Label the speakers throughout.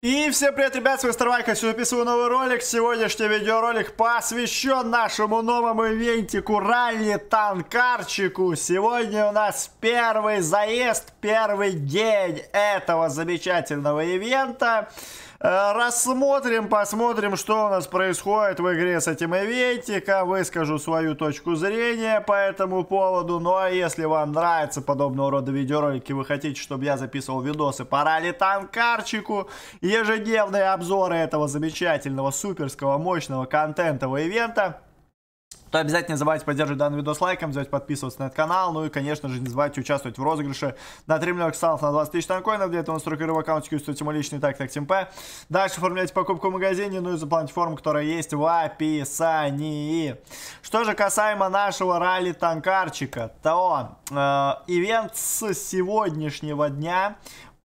Speaker 1: И всем привет, ребят, с вами Старвайка, сегодня записываю новый ролик. Сегодняшний видеоролик посвящен нашему новому ивентику Ралли Танкарчику. Сегодня у нас первый заезд, первый день этого замечательного ивента. Э, рассмотрим, посмотрим, что у нас происходит в игре с этим ивентиком, выскажу свою точку зрения по этому поводу, ну а если вам нравятся подобного рода видеоролики, вы хотите, чтобы я записывал видосы по ралли-танкарчику, ежедневные обзоры этого замечательного, суперского, мощного контентового ивента, то обязательно не забывайте поддерживать данный видос лайком, не забывайте подписываться на этот канал, ну и, конечно же, не забывайте участвовать в розыгрыше на 3 миллиона ксанов на 20 тысяч танкоинов, для этого настройка в аккаунте устроите мой личный так так темпе. Дальше оформляйте покупку в магазине, ну и заполните форму, которая есть в описании. Что же касаемо нашего ралли-танкарчика, то э, ивент с сегодняшнего дня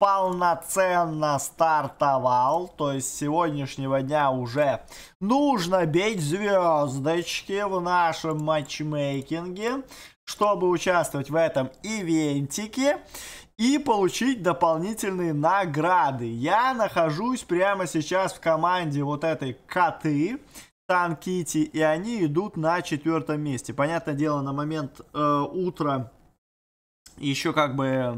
Speaker 1: полноценно стартовал, то есть с сегодняшнего дня уже нужно бить звездочки в нашем матчмейкинге, чтобы участвовать в этом ивентике и получить дополнительные награды. Я нахожусь прямо сейчас в команде вот этой коты, Танкити, и они идут на четвертом месте. Понятное дело, на момент э, утра еще как бы э,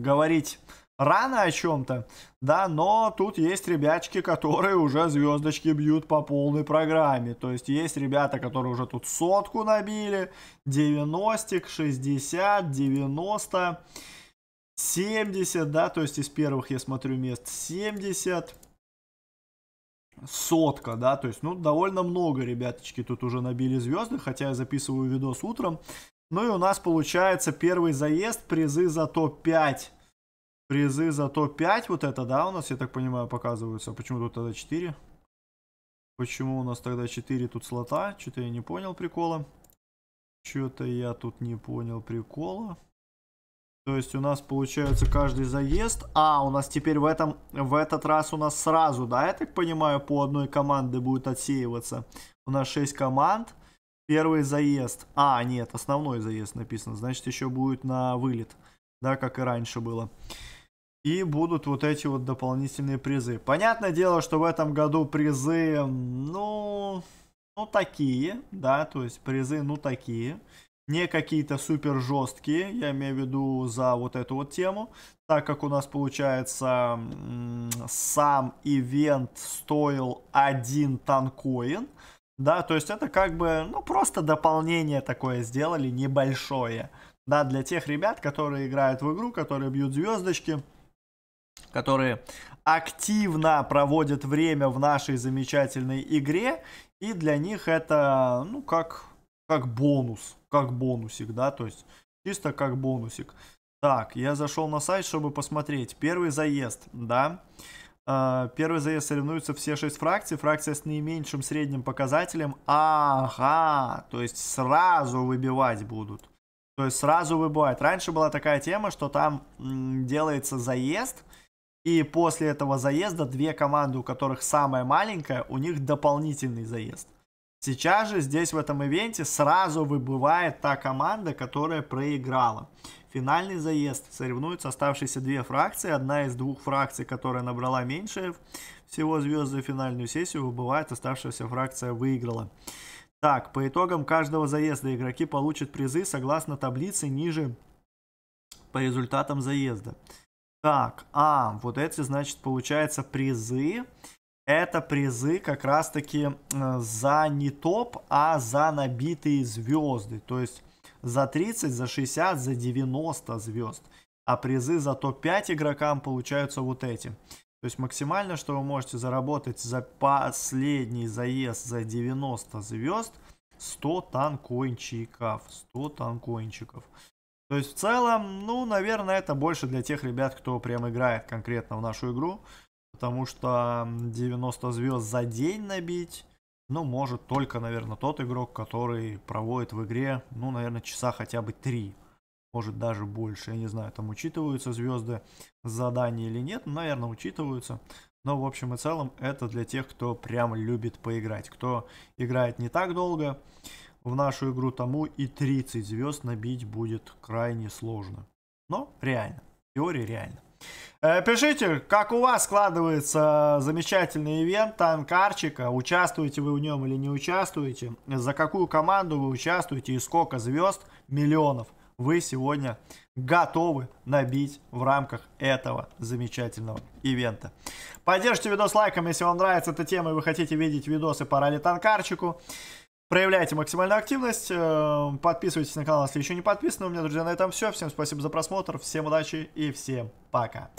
Speaker 1: говорить рано о чем-то, да, но тут есть ребячки, которые уже звездочки бьют по полной программе, то есть есть ребята, которые уже тут сотку набили, 90, 60, 90, 70, да, то есть из первых я смотрю мест 70, сотка, да, то есть, ну, довольно много ребяточки тут уже набили звезды, хотя я записываю видос утром, ну и у нас получается первый заезд, призы за топ-5 Призы за топ-5 вот это, да, у нас, я так понимаю, показываются. почему тут тогда 4? Почему у нас тогда 4 тут слота? Что-то я не понял прикола. Что-то я тут не понял прикола. То есть у нас получается каждый заезд. А, у нас теперь в, этом, в этот раз у нас сразу, да, я так понимаю, по одной команде будет отсеиваться. У нас 6 команд. Первый заезд. А, нет, основной заезд написано. Значит, еще будет на вылет. Да, как и раньше было. И будут вот эти вот дополнительные призы. Понятное дело, что в этом году призы, ну, ну такие, да, то есть призы, ну такие. Не какие-то супер жесткие, я имею в виду за вот эту вот тему. Так как у нас получается сам ивент стоил один танкоин. Да, то есть это как бы, ну просто дополнение такое сделали, небольшое да, для тех ребят, которые играют в игру, которые бьют звездочки, которые активно проводят время в нашей замечательной игре, и для них это, ну, как, как бонус, как бонусик, да, то есть чисто как бонусик. Так, я зашел на сайт, чтобы посмотреть. Первый заезд, да. А, первый заезд соревнуются все шесть фракций. Фракция с наименьшим средним показателем. Ага, то есть сразу выбивать будут. То есть сразу выбивать. Раньше была такая тема, что там делается заезд, и после этого заезда две команды, у которых самая маленькая, у них дополнительный заезд. Сейчас же здесь в этом ивенте сразу выбывает та команда, которая проиграла. Финальный заезд. Соревнуются оставшиеся две фракции. Одна из двух фракций, которая набрала меньше всего звезд за финальную сессию, выбывает. Оставшаяся фракция выиграла. Так, по итогам каждого заезда игроки получат призы согласно таблице ниже по результатам заезда. Так, а, вот эти, значит, получается призы. Это призы как раз-таки э, за не топ, а за набитые звезды. То есть за 30, за 60, за 90 звезд. А призы за топ-5 игрокам получаются вот эти. То есть максимально, что вы можете заработать за последний заезд за 90 звезд, 100 танкоинчиков. 100 танкоинчиков. То есть в целом, ну, наверное, это больше для тех ребят, кто прям играет конкретно в нашу игру. Потому что 90 звезд за день набить, ну, может только, наверное, тот игрок, который проводит в игре, ну, наверное, часа хотя бы 3. Может даже больше, я не знаю, там учитываются звезды задания или нет, но, наверное, учитываются. Но, в общем и целом, это для тех, кто прям любит поиграть, кто играет не так долго, в нашу игру, тому и 30 звезд набить будет крайне сложно. Но реально, в теории реально. Э, пишите, как у вас складывается замечательный ивент Танкарчика, участвуете вы в нем или не участвуете, за какую команду вы участвуете и сколько звезд, миллионов вы сегодня готовы набить в рамках этого замечательного ивента. Поддержите видос лайком, если вам нравится эта тема и вы хотите видеть видосы по ралли-танкарчику. Проявляйте максимальную активность, э, подписывайтесь на канал, если еще не подписаны. У меня, друзья, на этом все. Всем спасибо за просмотр, всем удачи и всем пока.